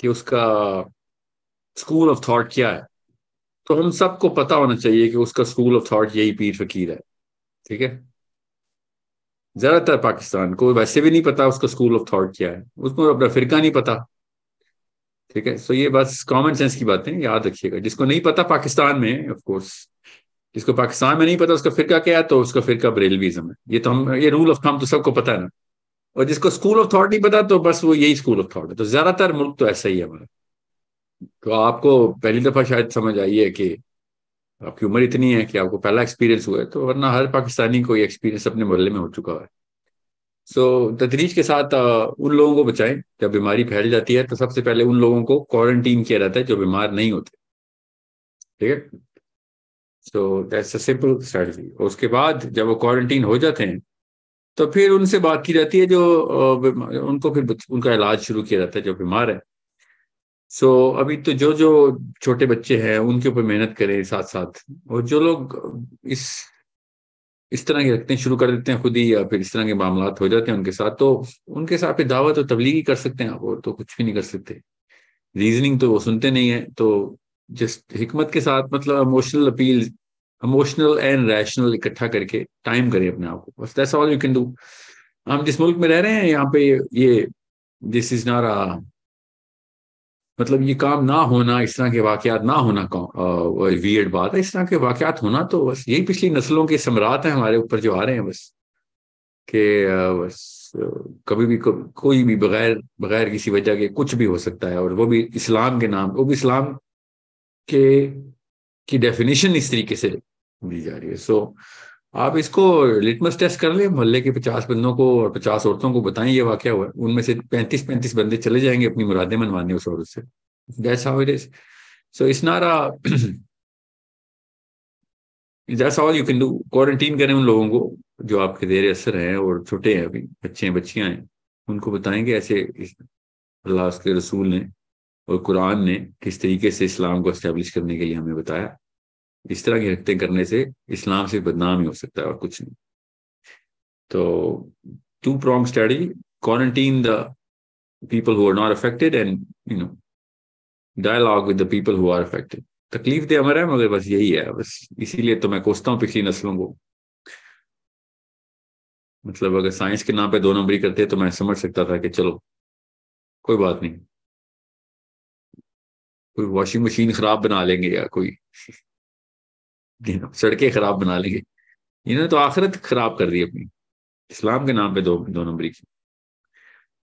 कि उसका school of thought क्या है तो हम सबको पता होना चाहिए कि उसका स्कूल ऑफ थॉट यही पीर फकीर है ठीक है ज्यादातर पाकिस्तान को वैसे भी नहीं पता उसका स्कूल ऑफ थॉट क्या है उसको अपना फिरका नहीं पता ठीक है सो ये बस कॉमन सेंस की बातें याद रखिएगा जिसको नहीं पता पाकिस्तान में ऑफ कोर्स जिसको पाकिस्तान में नहीं पता उसका फिरका क्या है तो उसका फिरका ब्रेलविज्म है ये तो हम ये रूल ऑफ थम तो सबको पता है ना और जिसको स्कूल ऑफ थॉट नहीं पता तो बस वो यही स्कूल ऑफ थॉट है तो ज्यादातर मुल्क तो ऐसा ही है हमारा तो आपको पहली दफा शायद समझ आई है कि आपकी उम्र इतनी है कि आपको पहला एक्सपीरियंस हुआ है तो वरना हर पाकिस्तानी को ये एक्सपीरियंस अपने मोहल्ले में हो चुका है सो so, तदरीज के साथ उन लोगों को बचाएं जब बीमारी फैल जाती है तो सबसे पहले उन लोगों को क्वारंटीन किया जाता है जो बीमार नहीं होते ठीक है so that's a simple strategy उसके बाद जब वो क्वारंटीन हो जाते हैं तो फिर उनसे बात की जाती है जो उनको फिर उनका इलाज शुरू किया जाता है जो बीमार है सो so, अभी तो जो जो छोटे बच्चे हैं उनके ऊपर मेहनत करें साथ साथ और जो लोग इस इस तरह के रखते हैं शुरू कर देते हैं खुद ही या फिर इस तरह के मामला हो जाते हैं उनके साथ तो उनके साथ फिर दावत तो और तबलीगी कर सकते हैं आप और तो कुछ भी नहीं कर सकते रीजनिंग तो वो सुनते नहीं है तो जस्ट हिकमत के साथ मतलब emotional appeal emotional and rational इकट्ठा करके टाइम करें अपने आप को बस that's all you can do हम जिस मुल्क में रह रहे हैं यहाँ पे ये दिस इज नॉट मतलब ये काम ना होना इस तरह के वाकयात ना होना वियर्ड बात है इस तरह के वाकयात होना तो बस यही पिछली नस्लों के सम्राट हैं हमारे ऊपर जो आ रहे हैं बस कि बस कभी भी को, कोई भी बगैर बगैर किसी वजह के कुछ भी हो सकता है और वो भी इस्लाम के नाम वो भी इस्लाम के की डेफिनेशन इस तरीके से दी जा रही है सो आप इसको लिटमस टेस्ट कर लें मोहल्ले के पचास बंदों को और पचास औरतों को बताएं ये वाक्य हुआ उनमें से पैंतीस पैंतीस बंदे चले जाएंगे अपनी मुरादें मनवाने उस औरत से that's how it is so इस नारा that's all you can do quarantine करें उन लोगों को जो आपके देर असर हैं और छोटे हैं अभी बच्चे हैं बच्चियां हैं उनको बताएंगे ऐसे अल्लाह उसके रसूल ने और कुरान ने किस तरीके से इस्लाम को इस्टेब्लिश करने के लिए हमें बताया इस तरह की हरकतें करने से इस्लाम से बदनाम ही हो सकता है और कुछ नहीं तो two prong study quarantine the people who are not affected and you know dialogue with the people who are affected तकलीफ दे हमारा है मगर बस यही है बस इसीलिए तो मैं कोसता हूँ पिछली नस्लों को मतलब अगर साइंस के नाम पे दो नंबरी करते तो मैं समझ सकता था कि चलो कोई बात नहीं कोई वॉशिंग मशीन खराब बना लेंगे या कोई सड़कें खराब बना लेंगे इन्होंने तो आखिरत खराब कर दी अपनी इस्लाम के नाम पे दो दो नंबरी की